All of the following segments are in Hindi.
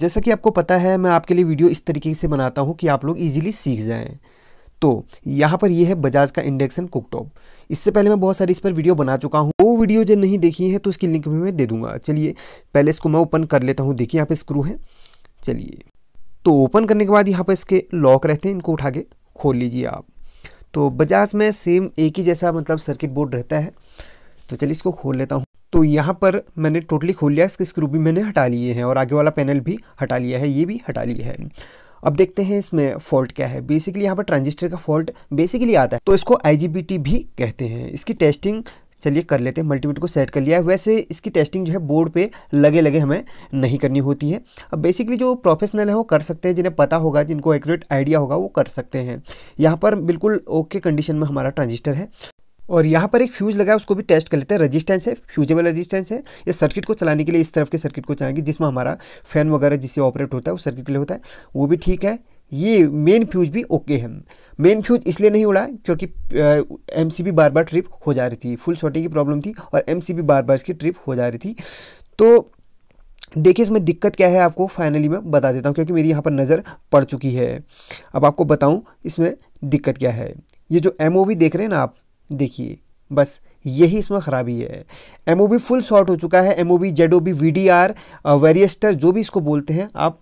जैसा कि आपको पता है मैं आपके लिए वीडियो इस तरीके से बनाता हूँ कि आप लोग इजीली सीख जाएँ तो यहाँ पर यह है बजाज का इंडक्शन कुकटॉप इससे पहले मैं बहुत सारी इस पर वीडियो बना चुका हूँ वो वीडियो जो नहीं देखी है तो उसकी लिंक भी मैं दे दूंगा चलिए पहले इसको मैं ओपन कर लेता हूँ देखिए यहाँ पे स्क्रू है चलिए तो ओपन करने के बाद यहाँ पर इसके लॉक रहते हैं इनको उठा के खोल लीजिए आप तो बजाज में सेम एक ही जैसा मतलब सर्किट बोर्ड रहता है तो चलिए इसको खोल लेता हूँ तो यहाँ पर मैंने टोटली खोल लिया इसके स्क्रू भी मैंने हटा लिए हैं और आगे वाला पैनल भी हटा लिया है ये भी हटा लिया है अब देखते हैं इसमें फॉल्ट क्या है बेसिकली यहाँ पर ट्रांजिस्टर का फॉल्ट बेसिकली आता है तो इसको आई भी कहते हैं इसकी टेस्टिंग चलिए कर लेते हैं मल्टीमीटर को सेट कर लिया है वैसे इसकी टेस्टिंग जो है बोर्ड पे लगे लगे हमें नहीं करनी होती है अब बेसिकली जो प्रोफेशनल है वो कर सकते हैं जिन्हें पता होगा जिनको एक्यूरेट आइडिया होगा वो कर सकते हैं यहाँ पर बिल्कुल ओके कंडीशन में हमारा ट्रांजिस्टर है और यहाँ पर एक फ्यूज लगा है उसको भी टेस्ट कर लेते हैं रजिस्टेंस है फ्यूजेबल रजिस्टेंस है ये सर्किट को चलाने के लिए इस तरफ के सर्किट को चलाएंगे जिसमें हमारा फैन वगैरह जिससे ऑपरेट होता है उस सर्किट के लिए होता है वो भी ठीक है ये मेन फ्यूज भी ओके है मेन फ्यूज इसलिए नहीं उड़ा क्योंकि एम uh, बार बार ट्रिप हो जा रही थी फुल शॉर्टिंग की प्रॉब्लम थी और एम बार बार इसकी ट्रिप हो जा रही थी तो देखिए इसमें दिक्कत क्या है आपको फाइनली मैं बता देता हूँ क्योंकि मेरी यहाँ पर नज़र पड़ चुकी है अब आपको बताऊँ इसमें दिक्कत क्या है ये जो एम देख रहे हैं ना आप देखिए बस यही इसमें ख़राबी है एम फुल शॉर्ट हो चुका है M O B Z O B V D R varistor जो भी इसको बोलते हैं आप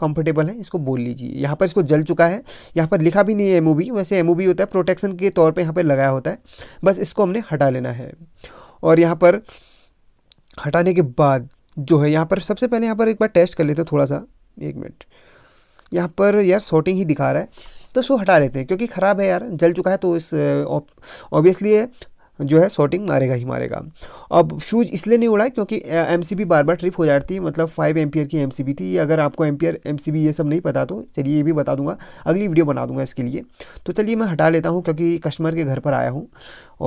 कंफर्टेबल हैं इसको बोल लीजिए यहाँ पर इसको जल चुका है यहाँ पर लिखा भी नहीं है एम वैसे एम होता है प्रोटेक्शन के तौर पर यहाँ पर लगाया होता है बस इसको हमने हटा लेना है और यहाँ पर हटाने के बाद जो है यहाँ पर सबसे पहले यहाँ पर एक बार टेस्ट कर लेते हैं थोड़ा सा एक मिनट यहाँ पर यार शॉर्टिंग ही दिखा रहा है तो इसको हटा लेते हैं क्योंकि ख़राब है यार जल चुका है तो इस ऑब्वियसली है जो है शॉटिंग मारेगा ही मारेगा अब शूज़ इसलिए नहीं उड़ा क्योंकि एम बार बार ट्रिप हो जाती है मतलब फाइव एम्पियर की एम थी अगर आपको एम्पियर एम ये सब नहीं पता तो चलिए ये भी बता दूंगा अगली वीडियो बना दूंगा इसके लिए तो चलिए मैं हटा लेता हूँ क्योंकि कस्टमर के घर पर आया हूँ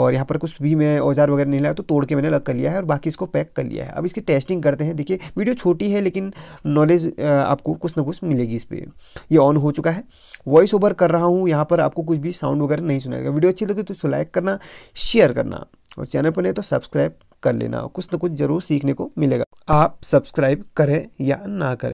और यहाँ पर कुछ भी मैं औजार वगैरह नहीं लाया तो तोड़ के मैंने अलग कर लिया है और बाकी इसको पैक कर लिया है अब इसकी टेस्टिंग करते हैं देखिए वीडियो छोटी है लेकिन नॉलेज आपको कुछ ना कुछ मिलेगी इस पर ये ऑन हो चुका है वॉइस ओवर कर रहा हूँ यहाँ पर आपको कुछ भी साउंड वगैरह नहीं सुनाएगा वीडियो अच्छी लगी तो उसको लाइक करना शेयर करना करना और चैनल पर नहीं तो सब्सक्राइब कर लेना कुछ ना कुछ जरूर सीखने को मिलेगा आप सब्सक्राइब करें या ना करें